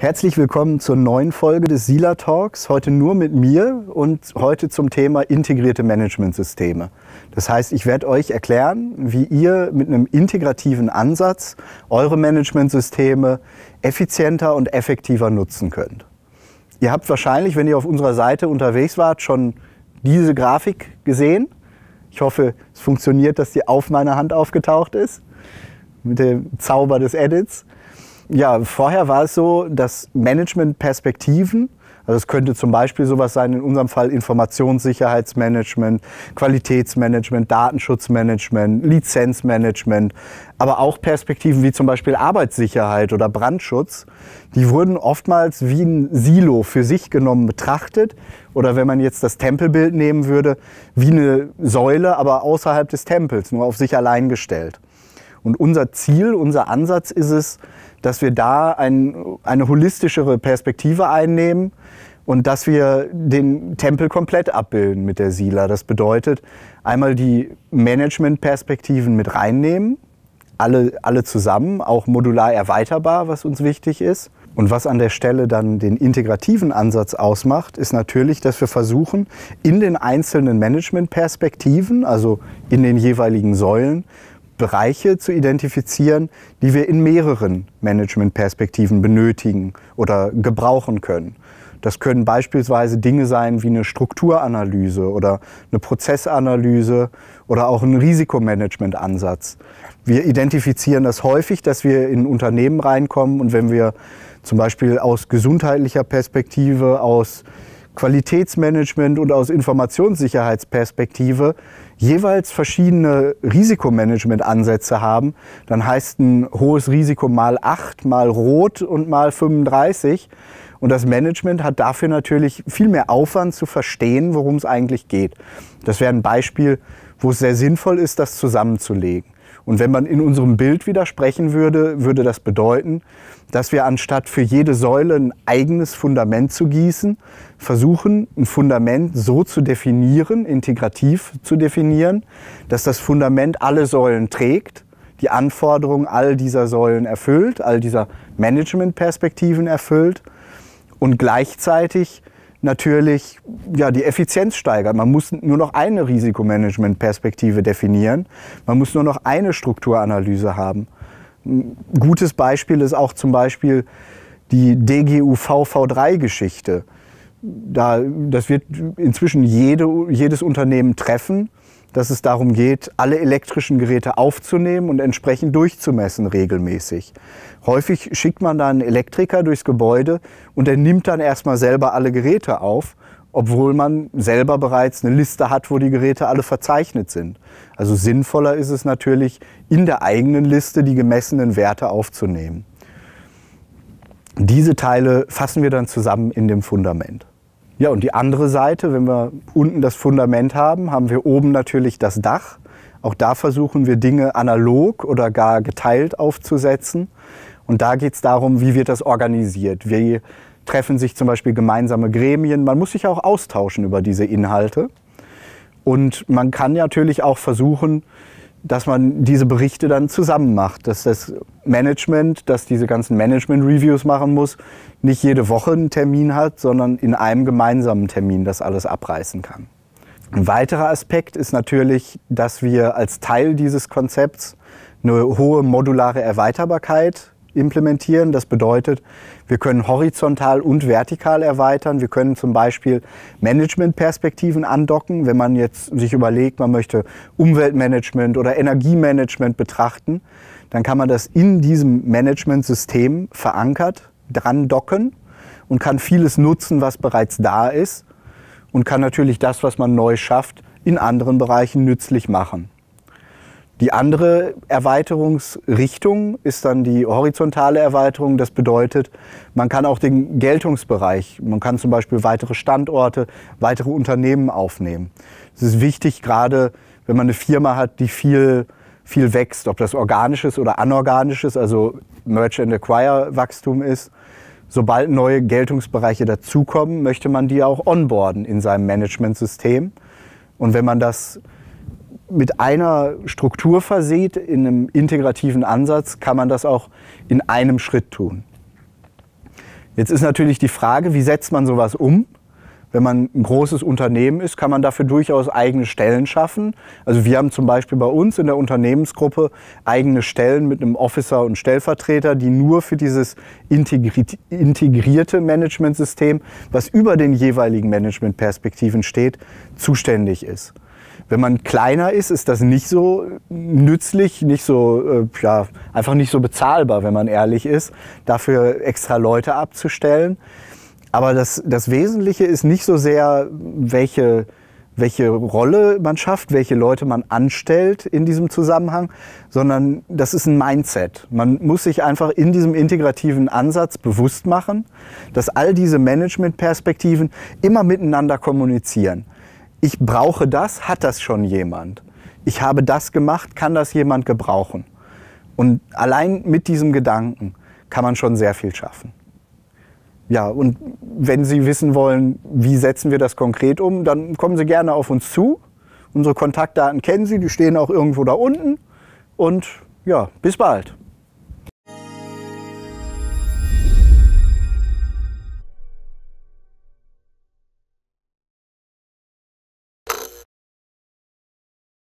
Herzlich willkommen zur neuen Folge des Sila Talks. Heute nur mit mir und heute zum Thema integrierte Managementsysteme. Das heißt, ich werde euch erklären, wie ihr mit einem integrativen Ansatz eure Managementsysteme effizienter und effektiver nutzen könnt. Ihr habt wahrscheinlich, wenn ihr auf unserer Seite unterwegs wart, schon diese Grafik gesehen. Ich hoffe, es funktioniert, dass die auf meiner Hand aufgetaucht ist mit dem Zauber des Edits. Ja, vorher war es so, dass Managementperspektiven also es könnte zum Beispiel sowas sein, in unserem Fall Informationssicherheitsmanagement, Qualitätsmanagement, Datenschutzmanagement, Lizenzmanagement, aber auch Perspektiven wie zum Beispiel Arbeitssicherheit oder Brandschutz, die wurden oftmals wie ein Silo für sich genommen betrachtet oder wenn man jetzt das Tempelbild nehmen würde, wie eine Säule, aber außerhalb des Tempels, nur auf sich allein gestellt. Und unser Ziel, unser Ansatz ist es, dass wir da ein, eine holistischere Perspektive einnehmen und dass wir den Tempel komplett abbilden mit der Sila. Das bedeutet, einmal die Managementperspektiven mit reinnehmen, alle, alle zusammen, auch modular erweiterbar, was uns wichtig ist. Und was an der Stelle dann den integrativen Ansatz ausmacht, ist natürlich, dass wir versuchen, in den einzelnen Managementperspektiven, also in den jeweiligen Säulen, Bereiche zu identifizieren, die wir in mehreren Managementperspektiven benötigen oder gebrauchen können. Das können beispielsweise Dinge sein wie eine Strukturanalyse oder eine Prozessanalyse oder auch ein Risikomanagementansatz. Wir identifizieren das häufig, dass wir in Unternehmen reinkommen und wenn wir zum Beispiel aus gesundheitlicher Perspektive, aus Qualitätsmanagement und aus Informationssicherheitsperspektive jeweils verschiedene Risikomanagement-Ansätze haben, dann heißt ein hohes Risiko mal 8, mal rot und mal 35. Und das Management hat dafür natürlich viel mehr Aufwand zu verstehen, worum es eigentlich geht. Das wäre ein Beispiel, wo es sehr sinnvoll ist, das zusammenzulegen. Und wenn man in unserem Bild widersprechen würde, würde das bedeuten, dass wir anstatt für jede Säule ein eigenes Fundament zu gießen, versuchen, ein Fundament so zu definieren, integrativ zu definieren, dass das Fundament alle Säulen trägt, die Anforderungen all dieser Säulen erfüllt, all dieser Managementperspektiven erfüllt und gleichzeitig natürlich ja, die Effizienz steigert. Man muss nur noch eine Risikomanagementperspektive definieren. Man muss nur noch eine Strukturanalyse haben. Ein gutes Beispiel ist auch zum Beispiel die dguvv 3 geschichte Da, das wird inzwischen jede, jedes Unternehmen treffen dass es darum geht, alle elektrischen Geräte aufzunehmen und entsprechend durchzumessen regelmäßig. Häufig schickt man dann einen Elektriker durchs Gebäude und er nimmt dann erstmal selber alle Geräte auf, obwohl man selber bereits eine Liste hat, wo die Geräte alle verzeichnet sind. Also sinnvoller ist es natürlich, in der eigenen Liste die gemessenen Werte aufzunehmen. Diese Teile fassen wir dann zusammen in dem Fundament. Ja, und die andere Seite, wenn wir unten das Fundament haben, haben wir oben natürlich das Dach. Auch da versuchen wir Dinge analog oder gar geteilt aufzusetzen. Und da geht es darum, wie wird das organisiert. Wie treffen sich zum Beispiel gemeinsame Gremien. Man muss sich auch austauschen über diese Inhalte. Und man kann natürlich auch versuchen, dass man diese Berichte dann zusammen macht, dass das Management, dass diese ganzen Management-Reviews machen muss, nicht jede Woche einen Termin hat, sondern in einem gemeinsamen Termin das alles abreißen kann. Ein weiterer Aspekt ist natürlich, dass wir als Teil dieses Konzepts eine hohe modulare Erweiterbarkeit implementieren. Das bedeutet, wir können horizontal und vertikal erweitern. Wir können zum Beispiel Managementperspektiven andocken, wenn man jetzt sich überlegt, man möchte Umweltmanagement oder Energiemanagement betrachten, dann kann man das in diesem Managementsystem verankert dran docken und kann vieles nutzen, was bereits da ist und kann natürlich das, was man neu schafft, in anderen Bereichen nützlich machen. Die andere Erweiterungsrichtung ist dann die horizontale Erweiterung. Das bedeutet, man kann auch den Geltungsbereich, man kann zum Beispiel weitere Standorte, weitere Unternehmen aufnehmen. Es ist wichtig, gerade wenn man eine Firma hat, die viel, viel wächst, ob das organisches oder anorganisches, also Merch and Acquire Wachstum ist. Sobald neue Geltungsbereiche dazukommen, möchte man die auch onboarden in seinem Managementsystem. Und wenn man das mit einer Struktur versieht, in einem integrativen Ansatz, kann man das auch in einem Schritt tun. Jetzt ist natürlich die Frage, wie setzt man sowas um? Wenn man ein großes Unternehmen ist, kann man dafür durchaus eigene Stellen schaffen. Also wir haben zum Beispiel bei uns in der Unternehmensgruppe eigene Stellen mit einem Officer und Stellvertreter, die nur für dieses integri integrierte Managementsystem, was über den jeweiligen Managementperspektiven steht, zuständig ist. Wenn man kleiner ist, ist das nicht so nützlich, nicht so, äh, ja, einfach nicht so bezahlbar, wenn man ehrlich ist, dafür extra Leute abzustellen. Aber das, das Wesentliche ist nicht so sehr, welche, welche Rolle man schafft, welche Leute man anstellt in diesem Zusammenhang, sondern das ist ein Mindset. Man muss sich einfach in diesem integrativen Ansatz bewusst machen, dass all diese Management-Perspektiven immer miteinander kommunizieren ich brauche das, hat das schon jemand. Ich habe das gemacht, kann das jemand gebrauchen. Und allein mit diesem Gedanken kann man schon sehr viel schaffen. Ja, und wenn Sie wissen wollen, wie setzen wir das konkret um, dann kommen Sie gerne auf uns zu. Unsere Kontaktdaten kennen Sie, die stehen auch irgendwo da unten. Und ja, bis bald.